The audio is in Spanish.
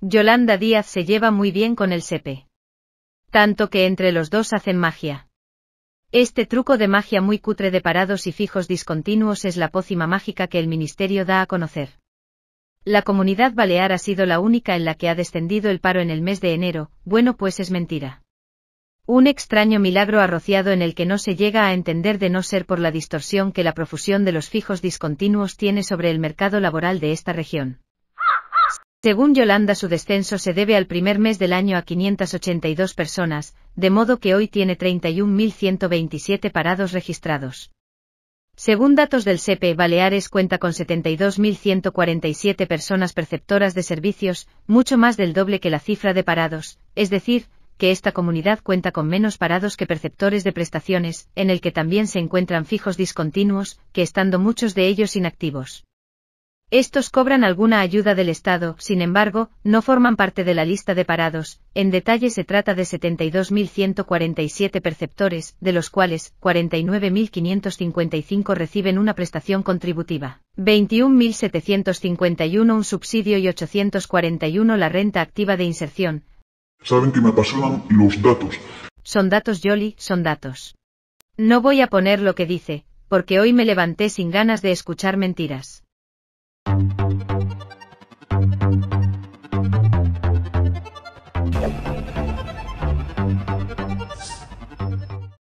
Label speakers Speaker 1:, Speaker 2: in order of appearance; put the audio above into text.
Speaker 1: Yolanda Díaz se lleva muy bien con el Sepe. Tanto que entre los dos hacen magia. Este truco de magia muy cutre de parados y fijos discontinuos es la pócima mágica que el Ministerio da a conocer. La comunidad balear ha sido la única en la que ha descendido el paro en el mes de enero, bueno pues es mentira. Un extraño milagro arrociado en el que no se llega a entender de no ser por la distorsión que la profusión de los fijos discontinuos tiene sobre el mercado laboral de esta región. Según Yolanda su descenso se debe al primer mes del año a 582 personas, de modo que hoy tiene 31.127 parados registrados. Según datos del SEPE, e, Baleares cuenta con 72.147 personas perceptoras de servicios, mucho más del doble que la cifra de parados, es decir, que esta comunidad cuenta con menos parados que perceptores de prestaciones, en el que también se encuentran fijos discontinuos, que estando muchos de ellos inactivos. Estos cobran alguna ayuda del Estado, sin embargo, no forman parte de la lista de parados, en detalle se trata de 72.147 perceptores, de los cuales 49.555 reciben una prestación contributiva, 21.751 un subsidio y 841 la renta activa de inserción. Saben que me apasionan los datos. Son datos, Yoli, son datos. No voy a poner lo que dice, porque hoy me levanté sin ganas de escuchar mentiras.